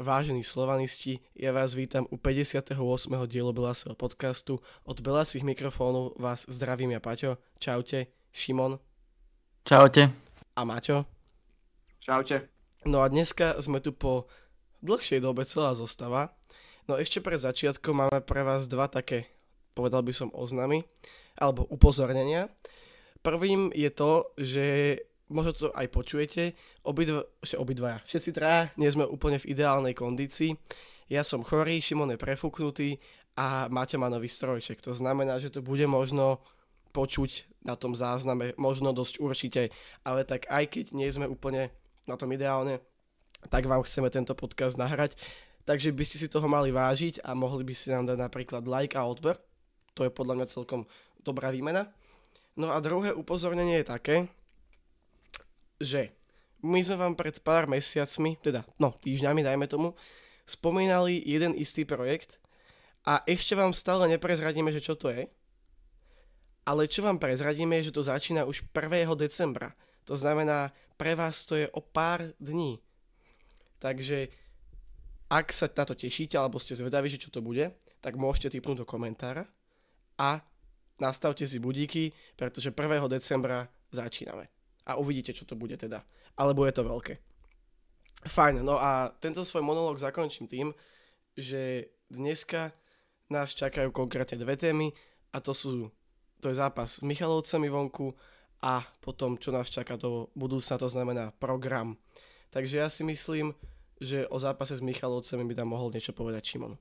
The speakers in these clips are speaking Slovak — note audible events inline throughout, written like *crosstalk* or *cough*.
Vážení slovanisti, ja vás vítam u 58. dielu Belasého podcastu. Od Belasých mikrofónov vás zdravím ja Paťo. Čaute. Šimon. Čaute. A Maťo. Čaute. No a dneska sme tu po dlhšej dobe celá zostava. No ešte pred začiatkom máme pre vás dva také, povedal by som, oznamy alebo upozornenia. Prvým je to, že možno to aj počujete, obidva, obidvaja, všetci traja, nie sme úplne v ideálnej kondícii. Ja som chorý, Šimon je prefúknutý a máte ma nový strojček. To znamená, že to bude možno počuť na tom zázname, možno dosť určite, ale tak aj keď nie sme úplne na tom ideálne, tak vám chceme tento podcast nahrať. Takže by ste si toho mali vážiť a mohli by ste nám dať napríklad like a odber. To je podľa mňa celkom dobrá výmena. No a druhé upozornenie je také, že my sme vám pred pár mesiacmi, teda no týždňami dajme tomu, spomínali jeden istý projekt a ešte vám stále neprezradíme, že čo to je, ale čo vám prezradíme je, že to začína už 1. decembra. To znamená, pre vás to je o pár dní. Takže ak sa na to tešíte alebo ste zvedaví, že čo to bude, tak môžete typnúť do komentára a nastavte si budíky, pretože 1. decembra začíname a uvidíte, čo to bude teda. Alebo je to veľké. Fajn, no a tento svoj monolog zakončím tým, že dneska nás čakajú konkrétne dve témy a to sú to je zápas s Michalovcami vonku a potom, čo nás čaká do budúcna, to znamená program. Takže ja si myslím, že o zápase s Michalovcami by tam mohol niečo povedať Šimon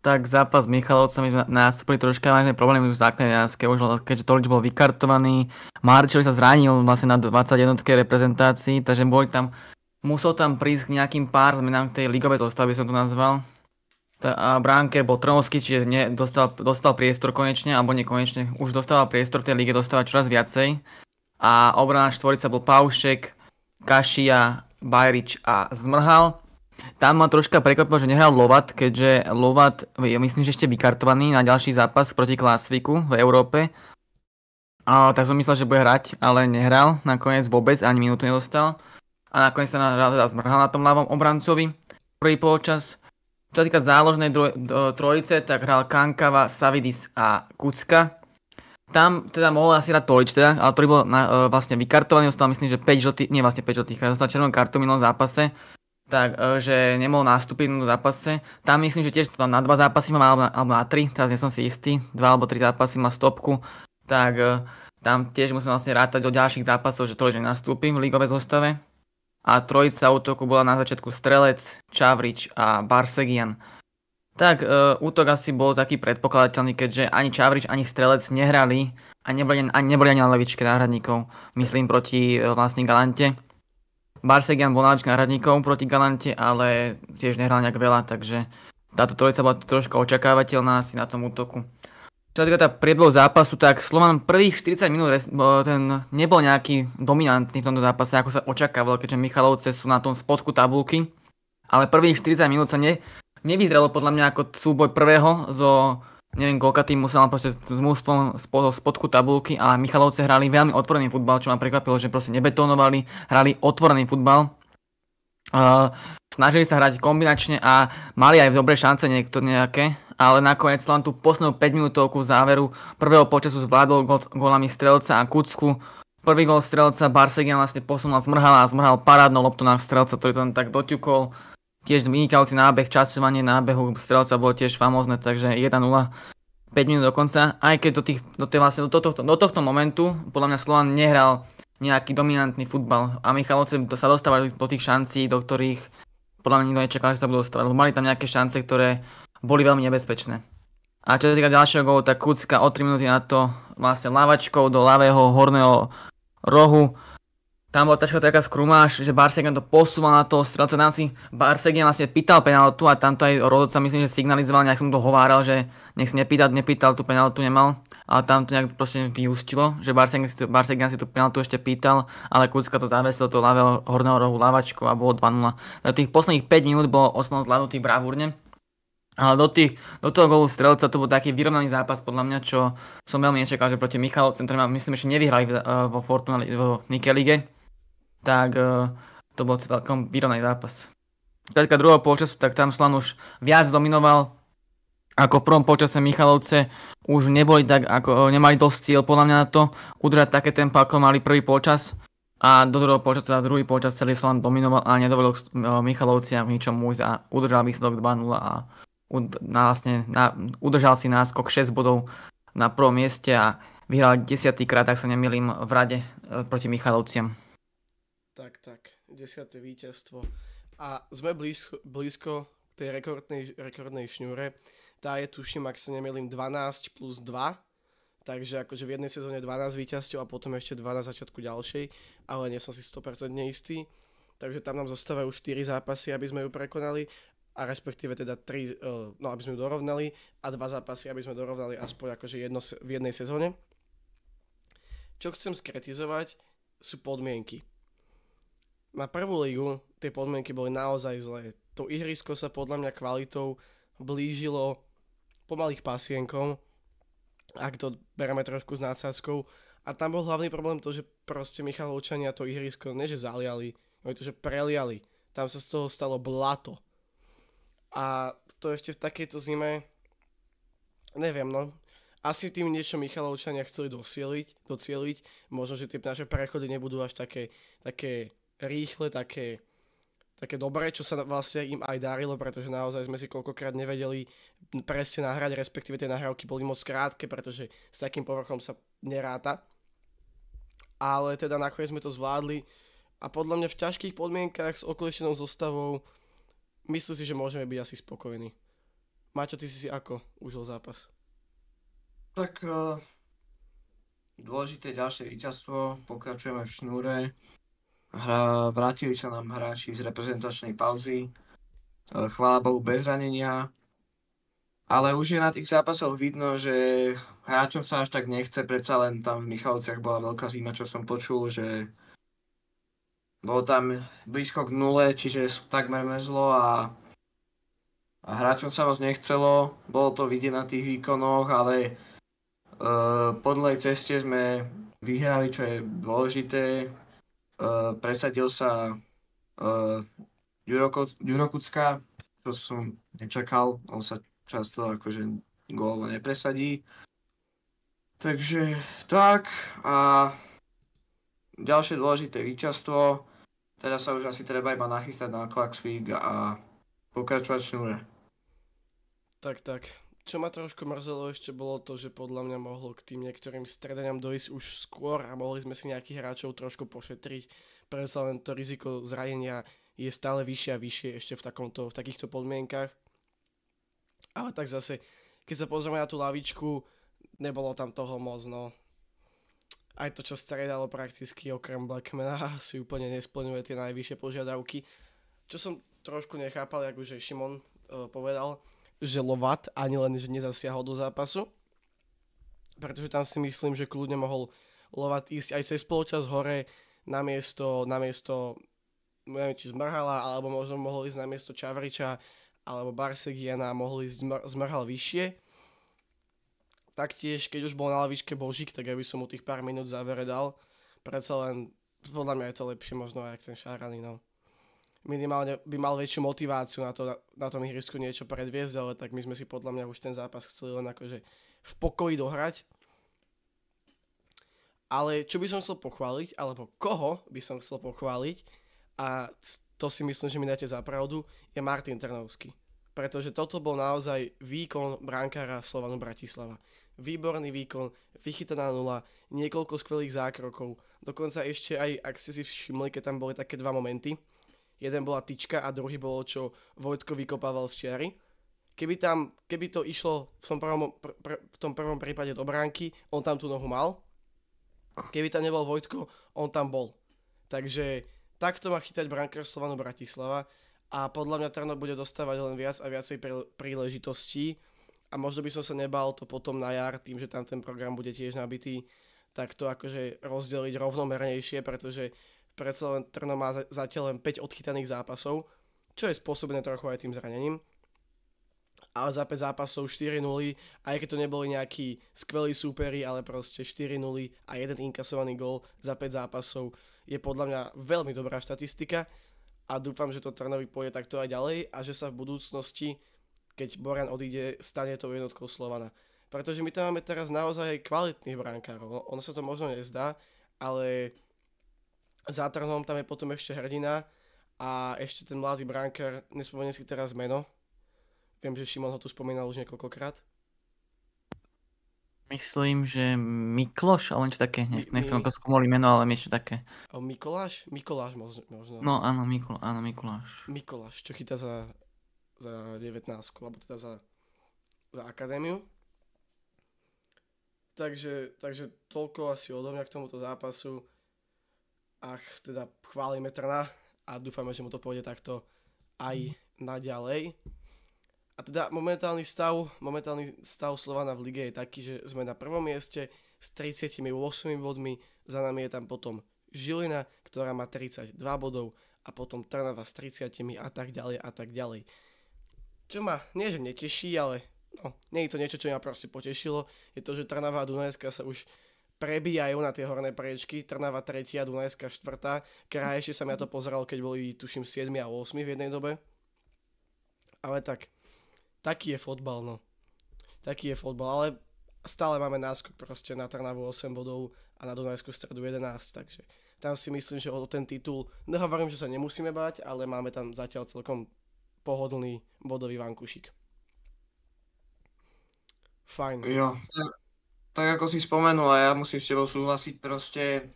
tak zápas Michalovcami nastúpili troška, mali problémy už v základnej jaske, už keďže Tolič bol vykartovaný, Marčeli sa zranil vlastne na 21. reprezentácii, takže boli tam, musel tam prísť k nejakým pár zmenám k tej ligovej by som to nazval. Tá, a bránke bol Trnovský, čiže ne, dostal, dostal priestor konečne, alebo nekonečne, už dostával priestor v tej lige, dostáva čoraz viacej. A obrana štvorica bol Paušek, Kašia, Bajrič a Zmrhal. Tam ma troška prekvapilo, že nehral Lovat, keďže Lovat je myslím, že ešte vykartovaný na ďalší zápas proti Klasviku v Európe. A, tak som myslel, že bude hrať, ale nehral nakoniec vôbec, ani minútu nedostal. A nakoniec sa na, teda zmrhal na tom ľavom obrancovi prvý polčas. Čo sa týka záložnej dro, d- trojice, tak hral Kankava, Savidis a Kucka. Tam teda mohol asi hrať Tolič, teda, ale ktorý bol na, e, vlastne vykartovaný, dostal myslím, že 5 žltých, nie vlastne 5 žltých, dostal červenú kartu v minulom zápase tak, e, že nemohol nastúpiť na zápase. Tam myslím, že tiež to tam na dva zápasy mám, alebo na, alebo na tri, teraz nie som si istý, dva alebo tri zápasy má stopku, tak e, tam tiež musím vlastne rátať do ďalších zápasov, že to, že nastúpim v lígovej zostave. A trojica útoku bola na začiatku Strelec, Čavrič a Barsegian. Tak e, útok asi bol taký predpokladateľný, keďže ani Čavrič, ani Strelec nehrali a neboli ani, neboli ani na levičke náhradníkov, myslím proti e, vlastne Galante Barsegian bol na náhradníkom proti Galante, ale tiež nehral nejak veľa, takže táto trojica bola troška očakávateľná asi na tom útoku. Čo týka tá zápasu, tak Slovan prvých 40 minút ten nebol nejaký dominantný v tomto zápase, ako sa očakávalo, keďže Michalovce sú na tom spodku tabulky. Ale prvých 40 minút sa ne, nevyzeralo podľa mňa ako súboj prvého so neviem, koľka tým musel, proste s mústvom spod, spodku tabulky a Michalovce hrali veľmi otvorený futbal, čo ma prekvapilo, že proste nebetonovali, hrali otvorený futbal. Uh, snažili sa hrať kombinačne a mali aj dobré šance niekto nejaké, ale nakoniec len tú poslednú 5 minútovku záveru prvého počasu zvládol gol, golami Strelca a Kucku. Prvý gol Strelca Barsegian vlastne posunul a zmrhal a zmrhal parádno loptu na Strelca, ktorý to tak doťukol. Tiež vynikajúci nábeh, časovanie nábehu strelca bolo tiež famózne, takže 1-0. 5 minút dokonca. aj keď do, tých, do, tých, vlastne, do, tohto, do tohto momentu podľa mňa Slovan nehral nejaký dominantný futbal a Michalovce sa dostávali do tých šancí, do ktorých podľa mňa nikto nečakal, že sa budú dostávať, lebo mali tam nejaké šance, ktoré boli veľmi nebezpečné. A čo sa týka ďalšieho gólu, tak Kucka o 3 minúty na to vlastne lavačkou do ľavého horného rohu tam bola tačka taká skrumáš, že Barsegian to posúval na toho strelca, tam si Barsegian vlastne pýtal penaltu a tam to aj rozhodca myslím, že signalizoval, nejak som to hováral, že nech si nepýtal, nepýtal, tú penaltu nemal, ale tam to nejak proste vyústilo, že Barsegian si, tu, Barsegian si tú penaltu ešte pýtal, ale Kucka to zavesilo to ľavého horného rohu lavačkou a bolo 2-0. Do tých posledných 5 minút bolo osnov zvládnutý bravúrne, ale do, tých, do toho golu strelca to bol taký vyrovnaný zápas podľa mňa, čo som veľmi nečakal, že proti Michalovcem, ktorý myslím že nevyhrali eh, vo Fortuna, vo Nike lige, tak eh, to bol celkom výrovný zápas. Hľadka druhého polčasu, tak tam Slan už viac dominoval, ako v prvom počase Michalovce už neboli tak, ako eh, nemali dosť cieľ podľa mňa na to udržať také tempo, ako mali prvý počas a do druhého počasu teda druhý počas celý Slovan dominoval a nedovolil eh, Michalovciam ničom ísť a udržal výsledok 2-0 a ud, na, vlastne, na, udržal si náskok 6 bodov na prvom mieste a vyhral 10. krát ak sa nemilím, v rade proti Michalovciam tak, tak, desiate víťazstvo. A sme blízko, blízko tej rekordnej, rekordnej šňúre. Tá je, tuším, ak sa nemýlim, 12 plus 2. Takže akože v jednej sezóne 12 víťazstiev a potom ešte 2 na začiatku ďalšej, ale nie som si 100% istý. Takže tam nám zostávajú 4 zápasy, aby sme ju prekonali a respektíve teda 3, eh, no aby sme ju dorovnali a dva zápasy, aby sme dorovnali aspoň akože jedno v jednej sezóne. Čo chcem skretizovať, sú podmienky na prvú ligu tie podmienky boli naozaj zlé. To ihrisko sa podľa mňa kvalitou blížilo pomalých pasienkom, ak to bereme trošku s nácazkou. A tam bol hlavný problém to, že proste Michalovčania to ihrisko neže zaliali, ale to, že preliali. Tam sa z toho stalo blato. A to ešte v takejto zime, neviem no, asi tým niečo Michalovčania chceli dosieliť, docieliť. Možno, že tie naše prechody nebudú až také, také rýchle, také, také dobré, čo sa vlastne im aj darilo, pretože naozaj sme si koľkokrát nevedeli presne nahrať, respektíve tie nahrávky boli moc krátke, pretože s takým povrchom sa neráta. Ale teda nakoniec sme to zvládli a podľa mňa v ťažkých podmienkach s okoleštenou zostavou myslím si, že môžeme byť asi spokojní. Maťo, ty si si ako užil zápas? Tak uh, dôležité ďalšie víťazstvo, pokračujeme v šnúre, Hra, vrátili sa nám hráči z reprezentačnej pauzy. E, chvála Bohu bez ranenia. Ale už je na tých zápasoch vidno, že hráčom sa až tak nechce. Predsa len tam v Michalovciach bola veľká zima, čo som počul, že bolo tam blízko k nule, čiže takmer mezlo a, a hráčom sa moc nechcelo. Bolo to vidieť na tých výkonoch, ale uh, e, po dlhej ceste sme vyhrali, čo je dôležité presadil sa Jurokucka, čo som nečakal, on sa často akože gólovo nepresadí. Takže tak a ďalšie dôležité víťazstvo. Teraz sa už asi treba iba nachystať na Klaxvig a pokračovať šnúre. Tak, tak. Čo ma trošku mrzelo ešte bolo to, že podľa mňa mohlo k tým niektorým stredaniam dojsť už skôr a mohli sme si nejakých hráčov trošku pošetriť. Predsa len to riziko zranenia je stále vyššie a vyššie ešte v, takomto, v takýchto podmienkach. Ale tak zase, keď sa pozrieme na tú lavičku, nebolo tam toho moc, no. Aj to, čo stredalo prakticky okrem Blackmana, *laughs* si úplne nesplňuje tie najvyššie požiadavky. Čo som trošku nechápal, ako už aj Šimon uh, povedal, že Lovat ani len, že nezasiahol do zápasu. Pretože tam si myslím, že kľudne mohol Lovat ísť aj cez spoločas hore namiesto, miesto neviem, či zmrhala, alebo možno mohol ísť na miesto Čavriča alebo Barsegiana mohol ísť zmr- zmrhal vyššie. Taktiež, keď už bol na lavičke Božík, tak aby som mu tých pár minút závere dal. Predsa len, podľa mňa je to lepšie možno aj ten Šarany, no minimálne by mal väčšiu motiváciu na, to, na, na tom ihrisku niečo predviesť, ale tak my sme si podľa mňa už ten zápas chceli len akože v pokoji dohrať. Ale čo by som chcel pochváliť, alebo koho by som chcel pochváliť, a to si myslím, že mi dáte za pravdu, je Martin Trnovský. Pretože toto bol naozaj výkon brankára Slovanu Bratislava. Výborný výkon, vychytaná nula, niekoľko skvelých zákrokov, dokonca ešte aj, ak ste si všimli, keď tam boli také dva momenty, jeden bola tyčka a druhý bolo, čo Vojtko vykopával z čiary. Keby, tam, keby to išlo v tom, prvom, pr, pr, v tom prvom prípade do bránky, on tam tú nohu mal. Keby tam nebol Vojtko, on tam bol. Takže takto má chytať bránkar Slovanu Bratislava a podľa mňa Trno bude dostávať len viac a viacej príležitostí a možno by som sa nebal to potom na jar, tým, že tam ten program bude tiež nabitý, tak to akože rozdeliť rovnomernejšie, pretože predsa len Trno má zatiaľ len 5 odchytaných zápasov, čo je spôsobené trochu aj tým zranením. Ale za 5 zápasov 4-0, aj keď to neboli nejakí skvelí súperi, ale proste 4-0 a jeden inkasovaný gól za 5 zápasov je podľa mňa veľmi dobrá štatistika a dúfam, že to Trnovi pôjde takto aj ďalej a že sa v budúcnosti, keď Boran odíde, stane to jednotkou Slovana. Pretože my tam máme teraz naozaj kvalitných brankárov. Ono sa to možno nezdá, ale za trhom tam je potom ešte hrdina a ešte ten mladý bránker, nespomeniem si teraz meno. Viem, že Šimon ho tu spomínal už niekoľkokrát. Myslím, že Mikloš, ale niečo také. Ne, nechcem ako skomolí meno, ale niečo také. A Mikoláš? Mikoláš možno. No áno, Mikul, áno Mikuláš. Mikoláš, čo chytá za, za 19, alebo teda za, za akadémiu. Takže, takže toľko asi odo mňa k tomuto zápasu ach, teda chválime Trna a dúfame, že mu to pôjde takto aj mhm. naďalej. A teda momentálny stav, momentálny stav Slovana v lige je taký, že sme na prvom mieste s 38 bodmi, za nami je tam potom Žilina, ktorá má 32 bodov a potom Trnava s 30 a tak ďalej a tak ďalej. Čo ma nie že neteší, ale no, nie je to niečo, čo ma proste potešilo, je to, že Trnava a Dunajska sa už prebijajú na tie horné priečky, Trnava 3., Dunajská 4., Kraj, ešte som ja to pozeral, keď boli tuším 7 a 8 v jednej dobe. Ale tak, taký je fotbal, no. Taký je fotbal, ale stále máme náskok proste na Trnavu 8 bodov a na Dunajskú stredu 11, takže tam si myslím, že o ten titul, nehovorím, že sa nemusíme bať, ale máme tam zatiaľ celkom pohodlný bodový vankušik. Fajn. Jo, tak ako si spomenul, a ja musím s tebou súhlasiť, proste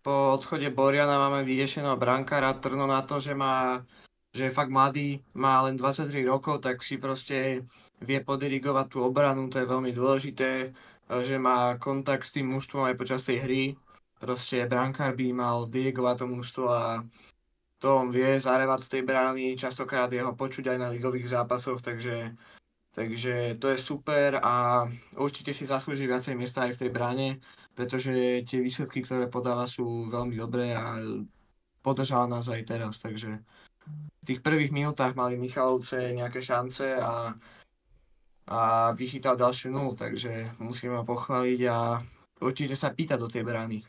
po odchode Boriana máme vyriešeného brankára Trno na to, že má že je fakt mladý, má len 23 rokov, tak si proste vie podirigovať tú obranu, to je veľmi dôležité, že má kontakt s tým mužstvom aj počas tej hry. Proste brankár by mal dirigovať to mužstvo a to on vie zarevať z tej brány, častokrát jeho počuť aj na ligových zápasoch, takže Takže to je super a určite si zaslúži viacej miesta aj v tej bráne, pretože tie výsledky, ktoré podáva, sú veľmi dobré a podržal nás aj teraz. Takže v tých prvých minútach mali Michalovce nejaké šance a, a vychytal ďalšiu nulu, takže musíme ho pochváliť a určite sa pýta do tej brány.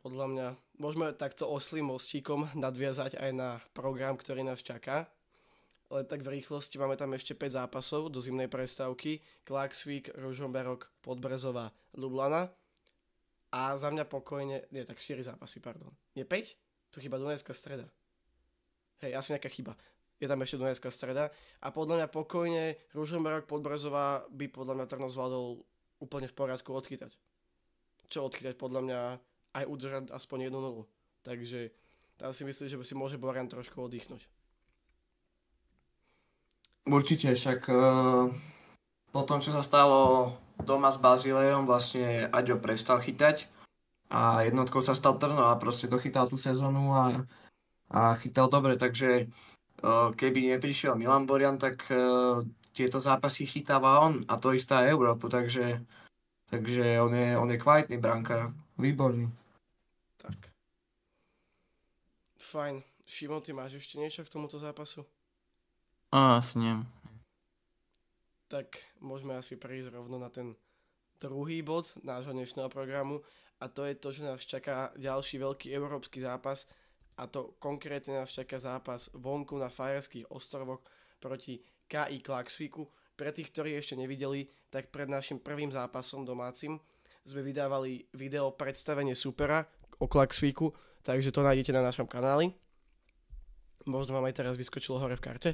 Podľa mňa môžeme takto oslým mostíkom nadviazať aj na program, ktorý nás čaká len tak v rýchlosti máme tam ešte 5 zápasov do zimnej prestávky. Klaxvík, Ružomberok, Podbrezová, Lublana. A za mňa pokojne, nie, tak 4 zápasy, pardon. Nie 5? Tu chyba Dunajská streda. Hej, asi nejaká chyba. Je tam ešte Dunajská streda. A podľa mňa pokojne Ružomberok, Podbrezová by podľa mňa Trno zvládol úplne v poriadku odchytať. Čo odchytať? Podľa mňa aj udržať aspoň 1-0. Takže tam si myslím, že si môže Borian trošku oddychnúť. Určite, však uh, po tom, čo sa stalo doma s Bazilejom, vlastne Aďo prestal chytať a jednotkou sa stal Trno a proste dochytal tú sezónu a, a chytal dobre, takže uh, keby neprišiel Milan Borian, tak uh, tieto zápasy chytáva on a to istá Európu, takže, takže on, je, on je kvalitný brankár, výborný. Tak. Fajn. Šimon, ty máš ešte niečo k tomuto zápasu? A, asi nie. Tak môžeme asi prejsť rovno na ten druhý bod nášho dnešného programu a to je to, že nás čaká ďalší veľký európsky zápas a to konkrétne nás čaká zápas vonku na Fajerských ostrovoch proti KI Klaxviku. Pre tých, ktorí ešte nevideli, tak pred našim prvým zápasom domácim sme vydávali video predstavenie supera o Klaxviku, takže to nájdete na našom kanáli. Možno vám aj teraz vyskočilo hore v karte.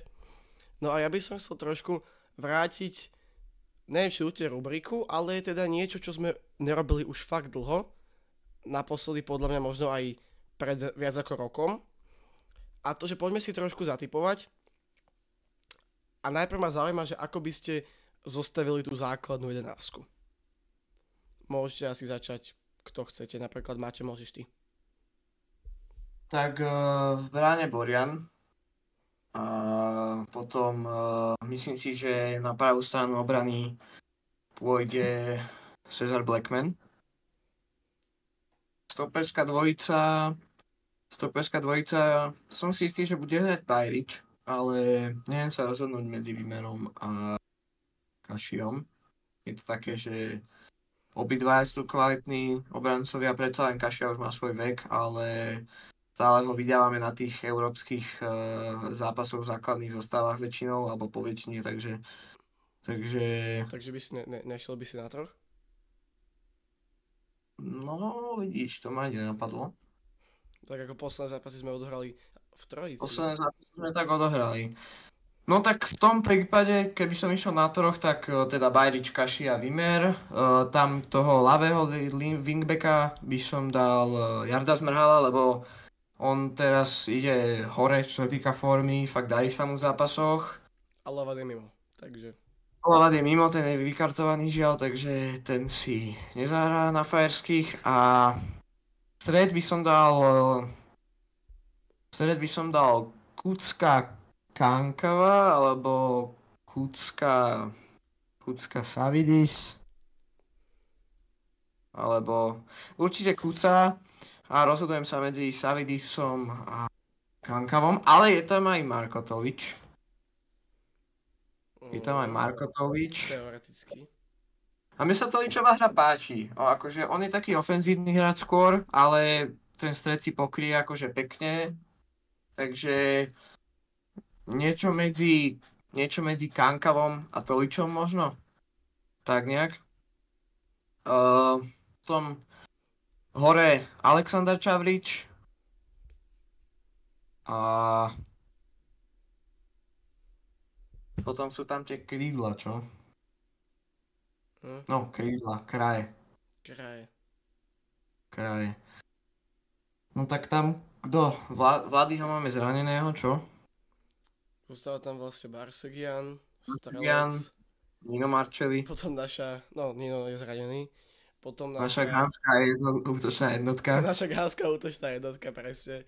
No a ja by som chcel trošku vrátiť, neviem či určite rubriku, ale je teda niečo, čo sme nerobili už fakt dlho, naposledy podľa mňa možno aj pred viac ako rokom. A to, že poďme si trošku zatipovať. A najprv ma zaujíma, že ako by ste zostavili tú základnú jedenásku. Môžete asi začať, kto chcete. Napríklad Máte, môžeš ty. Tak eh, v bráne Borian, a potom e, myslím si, že na pravú stranu obrany pôjde Cezar Blackman. Stoperská dvojica, stoperská dvojica, som si istý, že bude hrať Bajrič, ale neviem sa rozhodnúť medzi výmenom a Kašiom. Je to také, že obidva sú kvalitní obrancovia, predsa len Kašia už má svoj vek, ale stále ho vydávame na tých európskych e, zápasoch v základných zostávach väčšinou, alebo po väčšine, takže... Takže, takže by si ne, ne, nešiel by si na troch? No, vidíš, to ma ani nenapadlo. Tak ako posledné zápasy sme odohrali v trojici. Posledné zápasy sme tak odohrali. No tak v tom prípade, keby som išiel na troch, tak eh, teda Bajrič, Kaši a Vimer. E, eh, tam toho ľavého wingbacka by som dal Jarda Zmrhala, lebo on teraz ide hore, čo sa týka formy, fakt darí sa mu v zápasoch. A Lavad je mimo, takže... Lavad je mimo, ten je vykartovaný žiaľ, takže ten si nezahrá na fajerských a stred by som dal... Stred by som dal Kucka Kankava alebo Kucka... Kucka Savidis alebo určite Kuca a rozhodujem sa medzi Savidisom a Kankavom, ale je tam aj Markotovič. Je tam aj mm, Markotovič. Teoreticky. A mne sa Toličová hra páči. O, akože on je taký ofenzívny hráč skôr, ale ten stred si pokrie akože pekne. Takže niečo medzi, niečo medzi Kankavom a Toličom možno. Tak nejak. Uh, v tom Hore Aleksandar Čavrič. A potom sú tam tie krídla, čo? Hm? No, krídla, kraje. Kraje. Kraje. No tak tam kto? Vla- Vlady ho máme zraneného, čo? Zostáva tam vlastne Barsegian, Strelec. Nino Marcelli. Potom naša, no Nino je zranený. Potom na... Naša gánska jedno, útočná jednotka. *laughs* Naša gánska útočná jednotka, presne.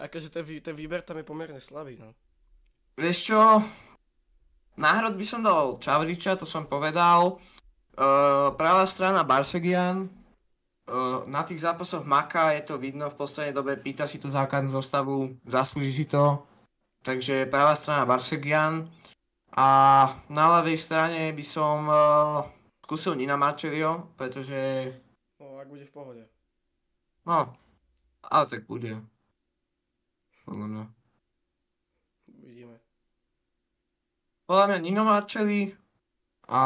Akože ten, vý, ten výber tam je pomerne slabý, no. Vieš čo? Náhrad by som dal Čavriča, to som povedal. Uh, pravá strana Barsegian. Uh, na tých zápasoch Maka je to vidno v poslednej dobe, pýta si tú základnú zostavu, zaslúži si to. Takže pravá strana Barsegian. A na ľavej strane by som uh, skúsil Nina Marčerio, pretože... No, ak bude v pohode. No, ale tak bude. Podľa mňa. Uvidíme. Podľa mňa Nino Marčeli a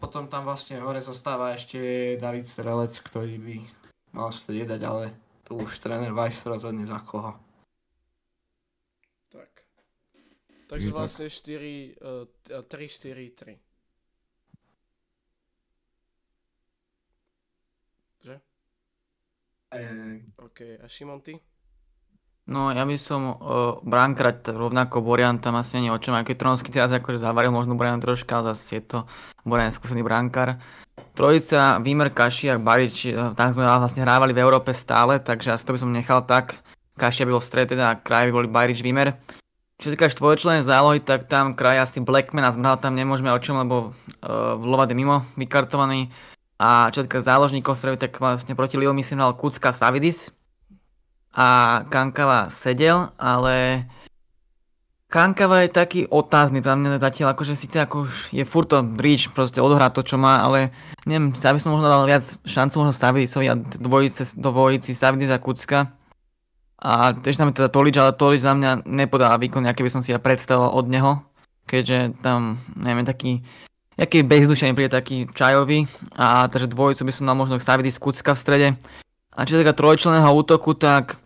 potom tam vlastne hore zostáva ešte David Strelec, ktorý by mal striedať, ale tu už tréner Weiss rozhodne za koho. Takže vlastne 4, 3, 4, 3. Aj, eh, OK, a Šimon, ty? No, ja by som uh, eh, bránkrať rovnako Borian tam asi nie o čom, aj keď Tronsky teraz akože zavaril možno Borian troška, ale zase je to Borian skúsený brankár. Trojica, Výmer, Kašiak, Barič, eh, tam sme vlastne hrávali v Európe stále, takže asi to by som nechal tak. Kašia by bol stred, teda kraj by boli Barič, Výmer. Čo týka štvorčlenej zálohy, tak tam kraj asi Blackman a Zmrhal tam nemôžeme o čom, lebo uh, Lovade mimo vykartovaný a čo týka záložník Ostravy, tak vlastne proti Lille myslím hral Kucka Savidis a Kankava sedel, ale Kankava je taký otázny, tam mňa zatiaľ akože síce ako už je furt to bridge, proste odohrá to, čo má, ale neviem, ja by som možno dal viac šancu možno Savidisovi a dvojice, dvojici Savidis a Kucka. A tiež tam je teda Tolič, ale Tolič za mňa nepodáva výkon, aké by som si ja predstavoval od neho, keďže tam, neviem, taký nejaký bezdušený príde taký čajový, a takže dvojicu by som dal možno stavil z Kucka v strede. A čo týka trojčleného útoku, tak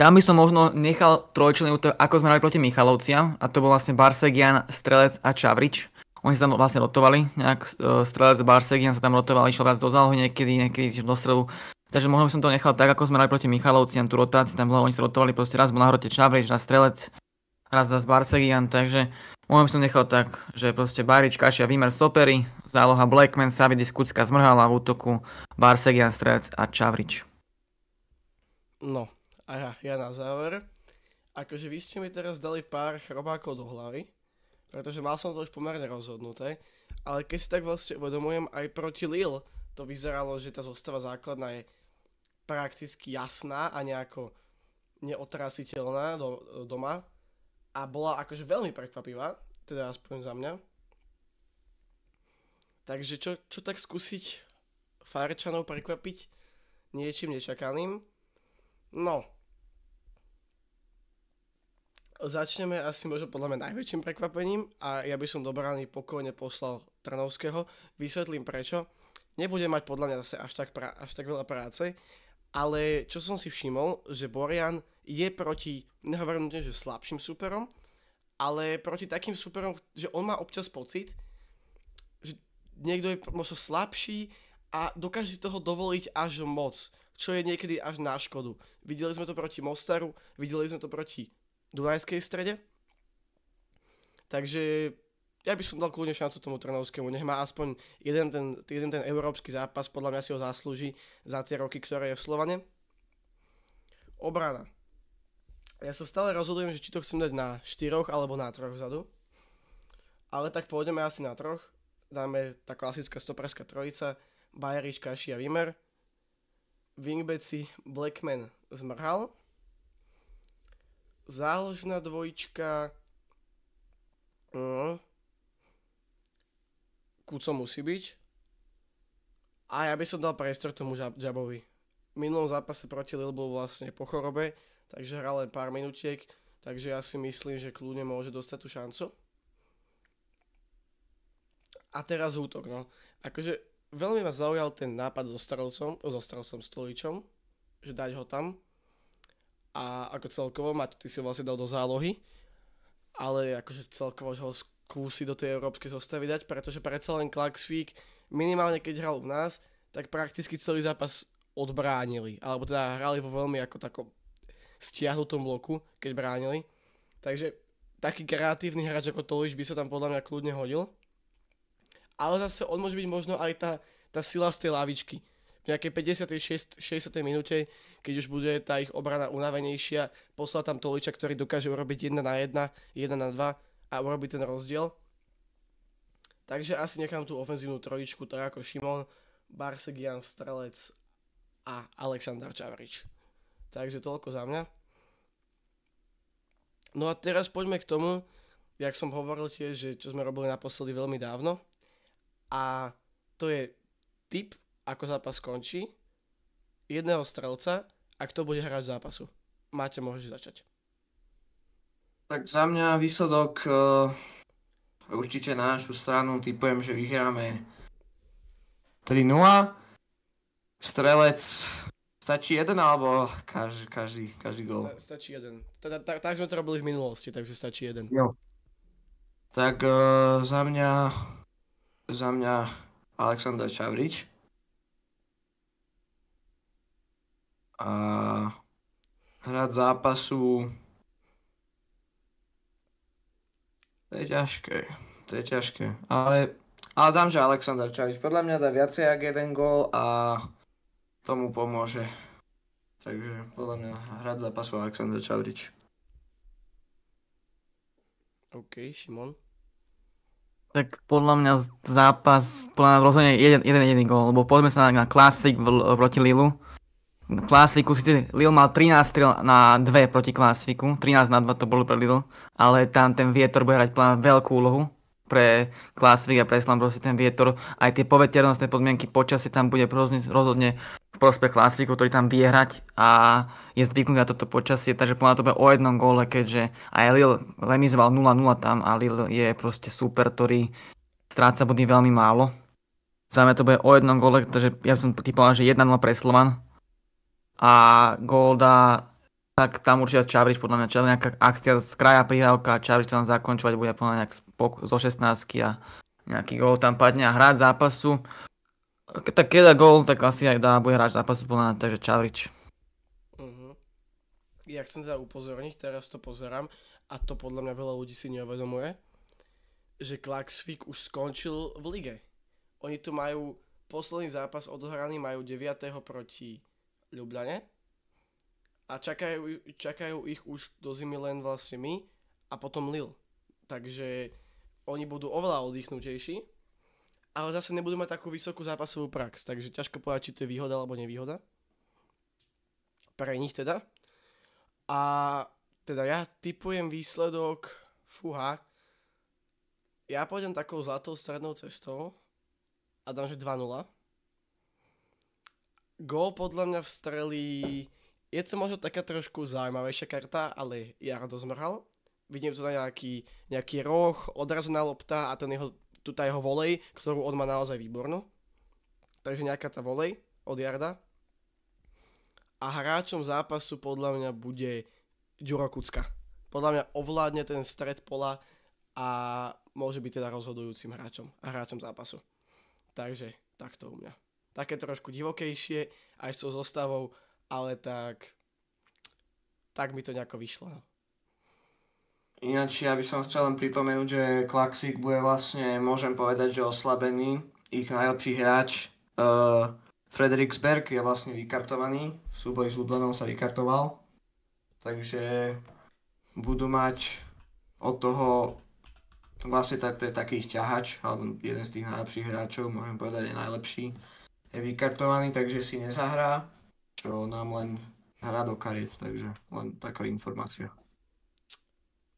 tam by som možno nechal trojčlený útok, ako sme hrali proti Michalovcia, a to bol vlastne Barsegian, Strelec a Čavrič. Oni sa tam vlastne rotovali, nejak e, Strelec, Barsegian sa tam rotoval, išiel viac do zálohy niekedy, niekedy do stredu. Takže možno by som to nechal tak, ako sme hrali proti Michalovciam, tú rotáciu, tam bolo, oni sa rotovali proste raz bol na hrote Čavrič, na Strelec, raz za Barsegian, takže môžem som nechal tak, že proste Barič, Kašia, Vimer, Sopery, záloha Blackman, Savidis, Kucka, Zmrhala v útoku, Barsegian, Strelec a Čavrič. No, a ja, ja na záver. Akože vy ste mi teraz dali pár chrobákov do hlavy, pretože mal som to už pomerne rozhodnuté, ale keď si tak vlastne uvedomujem, aj proti Lil, to vyzeralo, že tá zostava základná je prakticky jasná a nejako neotrasiteľná do, doma, a bola akože veľmi prekvapivá, teda aspoň za mňa. Takže čo, čo tak skúsiť Farčanov prekvapiť niečím nečakaným? No. Začneme asi možno podľa mňa najväčším prekvapením a ja by som do brány pokojne poslal Trnovského. Vysvetlím prečo. Nebude mať podľa mňa zase až tak, pra- až tak veľa práce, ale čo som si všimol, že Borian je proti, nehovorím že slabším superom, ale proti takým superom, že on má občas pocit, že niekto je možno slabší a dokáže si toho dovoliť až moc, čo je niekedy až na škodu. Videli sme to proti Mostaru, videli sme to proti Dunajskej strede, takže ja by som dal kľudne šancu tomu Trnovskému, nech má aspoň jeden ten, jeden ten európsky zápas, podľa mňa si ho zaslúži za tie roky, ktoré je v Slovane. Obrana ja sa stále rozhodujem, že či to chcem dať na štyroch alebo na troch vzadu. Ale tak pôjdeme asi na troch. Dáme tá klasická stoperská trojica, Bajerič, Kaši a Vimer. Wingbeci Blackman zmrhal. Záložná dvojčka... No. Kúco musí byť. A ja by som dal priestor tomu jabovi V minulom zápase proti Lille bol vlastne po chorobe takže hral len pár minutiek, takže ja si myslím, že kľudne môže dostať tú šancu. A teraz útok, no. Akože veľmi ma zaujal ten nápad so Starovcom, so Starovcom Stoličom, že dať ho tam. A ako celkovo, Mať, ty si ho vlastne dal do zálohy, ale akože celkovo ho skúsi do tej európskej zostavy dať, pretože predsa len Klaxvík minimálne keď hral u nás, tak prakticky celý zápas odbránili, alebo teda hrali vo veľmi ako takom stiahnutom bloku, keď bránili. Takže taký kreatívny hráč ako Toliš by sa tam podľa mňa kľudne hodil. Ale zase on môže byť možno aj tá, tá sila z tej lavičky. V nejakej 56. 60. minúte, keď už bude tá ich obrana unavenejšia, poslá tam Toliča, ktorý dokáže urobiť 1 na 1, 1 na 2 a urobiť ten rozdiel. Takže asi nechám tú ofenzívnu trojičku, tak ako Šimon, Barsegian, Strelec a Aleksandar Čavrič. Takže toľko za mňa. No a teraz poďme k tomu, jak som hovoril tiež, že čo sme robili naposledy veľmi dávno. A to je tip, ako zápas skončí, jedného strelca a kto bude hrať v zápasu. Máte, môžeš začať. Tak za mňa výsledok uh, určite na našu stranu typujem, že vyhráme 3-0. Strelec Stačí jeden alebo každý, každý, každý gol? Sta, stačí jeden. Teda, tak, tak sme to robili v minulosti, takže stačí jeden. Jo. Tak uh, za mňa, za mňa Aleksandr Čavrič. A hrať zápasu to je ťažké, to je ťažké, ale, ale dám, že Aleksandr Čavič podľa mňa dá viacej ako jeden gól a tomu pomôže. Takže podľa mňa hrať zápasu Aleksandr Čavrič. OK, Šimon. Tak podľa mňa zápas, podľa mňa rozhodne jeden, jeden jediný gól, lebo poďme sa na, klasik proti Lilu. Klasiku síce Lil mal 13 strel na 2 proti klasiku, 13 na 2 to bolo pre Lil, ale tam ten vietor bude hrať veľkú úlohu pre Klasvik a pre Slam proste ten vietor, aj tie poveternostné podmienky počasie tam bude rozhodne v prospech Klasviku, ktorý tam vie hrať a je zvyknutý na toto počasie, takže plná to o jednom góle, keďže aj Lil remizoval 0-0 tam a Lil je proste super, ktorý stráca body veľmi málo. Zaujme to bude o jednom góle, takže ja som typoval, že 1-0 pre Slovan a gól dá tak tam určite Čavrič, podľa mňa, čo nejaká akcia z kraja prihrávka a Čavrič tam zakončovať bude podľa nejak zo 16 a nejaký gól tam padne a hráč zápasu. Tak keď dá gól, tak asi aj dá, bude hráč zápasu plná, takže Čavrič. Uh-huh. Mhm. Ja chcem teda upozorniť, teraz to pozerám a to podľa mňa veľa ľudí si neuvedomuje, že Klaxvik už skončil v lige. Oni tu majú posledný zápas odohraný, majú 9. proti Ljubljane a čakajú, čakajú ich už do zimy len vlastne my a potom Lil. Takže oni budú oveľa oddychnutejší, ale zase nebudú mať takú vysokú zápasovú prax, takže ťažko povedať, či to je výhoda alebo nevýhoda. Pre nich teda. A teda ja typujem výsledok, fuha, ja pôjdem takou zlatou strednou cestou a dám, že 2-0. Gól podľa mňa vstrelí... Je to možno taká trošku zaujímavejšia karta, ale Jardo zmrhal vidím tu na nejaký, nejaký roh, odrazená lopta a ten jeho, tu tá jeho volej, ktorú on má naozaj výbornú. Takže nejaká tá volej od Jarda. A hráčom zápasu podľa mňa bude Ďuro Kucka. Podľa mňa ovládne ten stred pola a môže byť teda rozhodujúcim hráčom a hráčom zápasu. Takže takto u mňa. Také trošku divokejšie aj s tou zostavou, ale tak tak mi to nejako vyšlo. No. Ináč ja by som chcel len pripomenúť, že Klaxik bude vlastne, môžem povedať, že oslabený. Ich najlepší hráč uh, eh, Frederiksberg je vlastne vykartovaný. V súboji s Lublanom sa vykartoval. Takže budú mať od toho vlastne tak, to je taký ťahač, alebo jeden z tých najlepších hráčov, môžem povedať, je najlepší. Je vykartovaný, takže si nezahrá, čo nám len hrá do kariet, takže len taká informácia.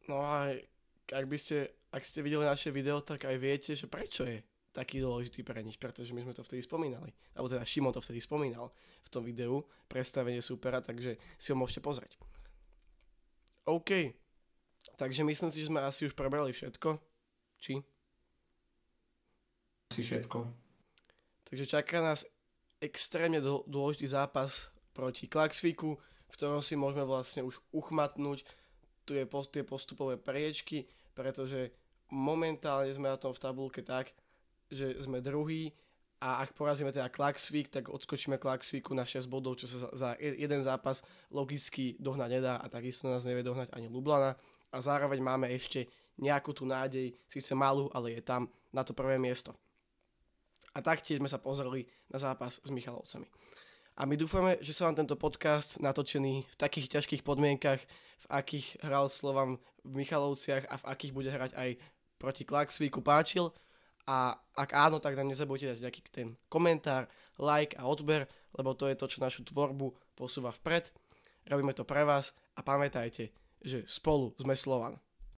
No a ak by ste, ak ste videli naše video, tak aj viete, že prečo je taký dôležitý pre nich, pretože my sme to vtedy spomínali, alebo teda Šimon to vtedy spomínal v tom videu, predstavenie supera, takže si ho môžete pozrieť. OK, takže myslím si, že sme asi už prebrali všetko, či? Asi všetko. Takže čaká nás extrémne dôležitý zápas proti Klaxviku, v ktorom si môžeme vlastne už uchmatnúť tu je, tie postupové priečky, pretože momentálne sme na tom v tabulke tak, že sme druhý a ak porazíme teda Klaxvík, tak odskočíme Klaxvíku na 6 bodov, čo sa za e-, jeden zápas logicky dohnať nedá a takisto nás nevie dohnať ani Lublana. A zároveň máme ešte nejakú tú nádej, síce malú, ale je tam na to prvé miesto. A taktiež sme sa pozreli na zápas s Michalovcami. A my dúfame, že sa vám tento podcast natočený v takých ťažkých podmienkach, v akých hral Slovan v Michalovciach a v akých bude hrať aj proti Klaxvíku páčil. A ak áno, tak nám nezabudnite dať nejaký ten komentár, like a odber, lebo to je to, čo našu tvorbu posúva vpred. Robíme to pre vás a pamätajte, že spolu sme Slovan.